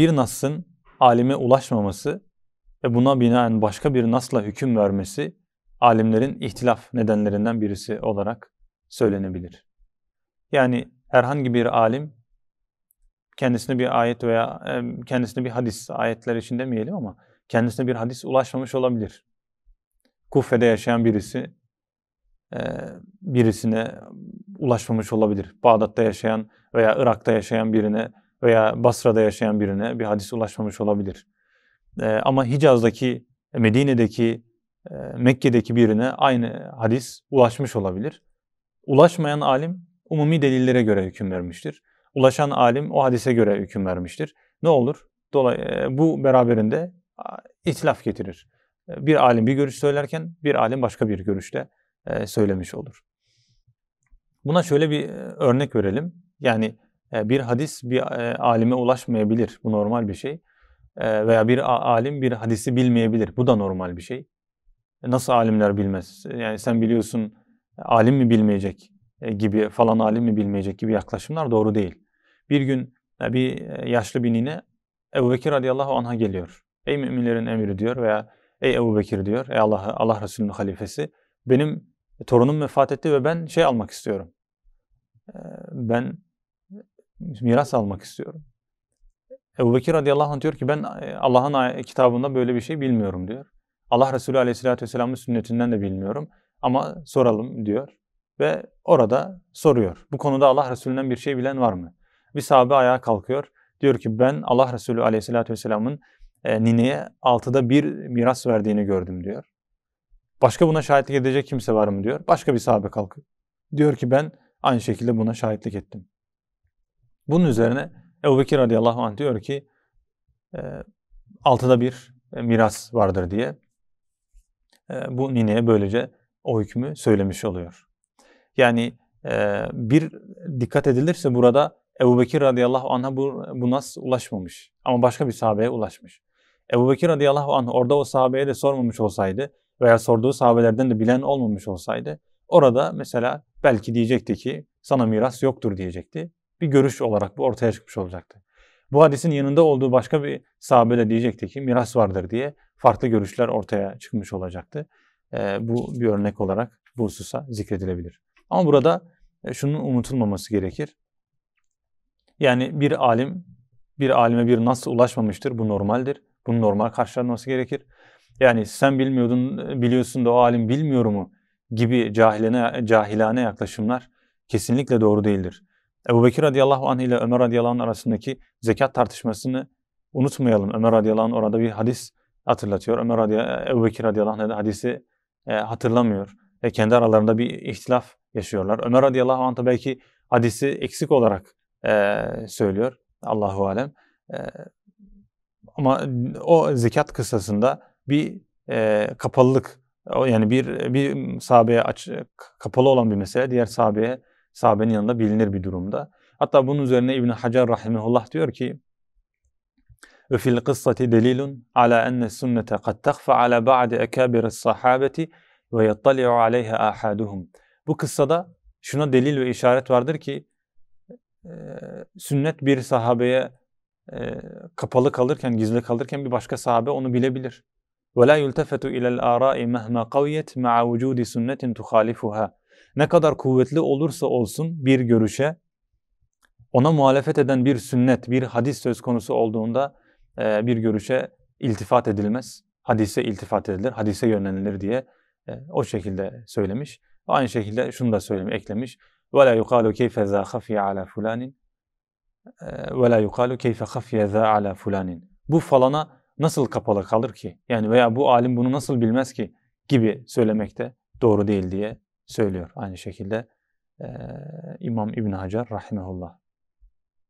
bir nas'ın alime ulaşmaması ve buna binaen başka bir nasla hüküm vermesi alimlerin ihtilaf nedenlerinden birisi olarak söylenebilir. Yani herhangi bir alim kendisine bir ayet veya e, kendisine bir hadis, ayetler için demeyelim ama kendisine bir hadis ulaşmamış olabilir. Kufede yaşayan birisi e, birisine ulaşmamış olabilir. Bağdat'ta yaşayan veya Irak'ta yaşayan birine veya Basra'da yaşayan birine bir hadis ulaşmamış olabilir. E, ama Hicaz'daki, Medine'deki, e, Mekke'deki birine aynı hadis ulaşmış olabilir. Ulaşmayan alim umumi delillere göre hüküm vermiştir. Ulaşan alim o hadise göre hüküm vermiştir. Ne olur? Dolay e, bu beraberinde itilaf getirir. E, bir alim bir görüş söylerken bir alim başka bir görüşte e, söylemiş olur. Buna şöyle bir örnek verelim. Yani e, bir hadis bir e, alime ulaşmayabilir. Bu normal bir şey. E, veya bir alim bir hadisi bilmeyebilir. Bu da normal bir şey. Nasıl alimler bilmez? Yani sen biliyorsun alim mi bilmeyecek gibi falan alim mi bilmeyecek gibi yaklaşımlar doğru değil. Bir gün bir yaşlı bir nine Ebu Bekir radıyallahu anh'a geliyor. Ey müminlerin emiri diyor veya ey Ebu Bekir diyor. Ey Allah, Allah Resulü'nün halifesi. Benim torunum vefat etti ve ben şey almak istiyorum. Ben miras almak istiyorum. Ebu Bekir radıyallahu anh diyor ki ben e, Allah'ın e, kitabında böyle bir şey bilmiyorum diyor. Allah Resulü aleyhissalatü vesselamın sünnetinden de bilmiyorum ama soralım diyor. Ve orada soruyor. Bu konuda Allah Resulü'nden bir şey bilen var mı? Bir sahabe ayağa kalkıyor. Diyor ki ben Allah Resulü aleyhissalatü vesselamın e, nineye altıda bir miras verdiğini gördüm diyor. Başka buna şahitlik edecek kimse var mı diyor. Başka bir sahabe kalkıyor. Diyor ki ben aynı şekilde buna şahitlik ettim. Bunun üzerine Ebu Bekir radıyallahu anh diyor ki e, altıda bir e, miras vardır diye e, bu nineye böylece o hükmü söylemiş oluyor. Yani e, bir dikkat edilirse burada Ebu Bekir radıyallahu anh'a bu, bu nas ulaşmamış ama başka bir sahabeye ulaşmış. Ebu Bekir radıyallahu anh orada o sahabeye de sormamış olsaydı veya sorduğu sahabelerden de bilen olmamış olsaydı orada mesela belki diyecekti ki sana miras yoktur diyecekti bir görüş olarak bu ortaya çıkmış olacaktı. Bu hadisin yanında olduğu başka bir sahabe de diyecekti ki miras vardır diye farklı görüşler ortaya çıkmış olacaktı. E, bu bir örnek olarak bu hususa zikredilebilir. Ama burada e, şunun unutulmaması gerekir. Yani bir alim bir alime bir nasıl ulaşmamıştır. Bu normaldir. Bunun normal karşılanması gerekir. Yani sen bilmiyordun, e, biliyorsun da o alim bilmiyor mu gibi cahilane, cahilane yaklaşımlar kesinlikle doğru değildir. Ebu Bekir radıyallahu anh ile Ömer radıyallahu anh arasındaki zekat tartışmasını unutmayalım. Ömer radıyallahu anh orada bir hadis hatırlatıyor. Ömer radıyallahu, Ebu Bekir radıyallahu anh hadisi e, hatırlamıyor. E, kendi aralarında bir ihtilaf yaşıyorlar. Ömer radıyallahu anh da belki hadisi eksik olarak e, söylüyor. Allahu alem. E, ama o zekat kıssasında bir e, kapalılık yani bir bir sahabeye aç, kapalı olan bir mesele diğer sahabeye sahabenin yanında bilinir bir durumda. Hatta bunun üzerine İbn Hacer rahimehullah diyor ki ve fil kıssati delilun ala en sünnete kad takfa ala ba'di ekabiris sahabeti ve yattali'u aleyha ahaduhum. Bu kıssada şuna delil ve işaret vardır ki e, sünnet bir sahabeye e, kapalı kalırken, gizli kalırken bir başka sahabe onu bilebilir. وَلَا يُلْتَفَتُ اِلَى الْآرَاءِ مَهْمَا قَوْيَتْ مَعَ وُجُودِ سُنَّةٍ تُخَالِفُهَا ne kadar kuvvetli olursa olsun bir görüşe ona muhalefet eden bir sünnet, bir hadis söz konusu olduğunda e, bir görüşe iltifat edilmez. Hadise iltifat edilir, hadise yönlenilir diye e, o şekilde söylemiş. Aynı şekilde şunu da söylemiş, eklemiş. وَلَا يُقَالُ كَيْفَ ذَا خَفِيَ عَلَى فُلَانٍ وَلَا يُقَالُ كَيْفَ خَفِيَ ذَا عَلَى فُلَانٍ Bu falana nasıl kapalı kalır ki? Yani veya bu alim bunu nasıl bilmez ki? Gibi söylemekte doğru değil diye söylüyor. Aynı şekilde e, İmam İbn Hacer rahimehullah.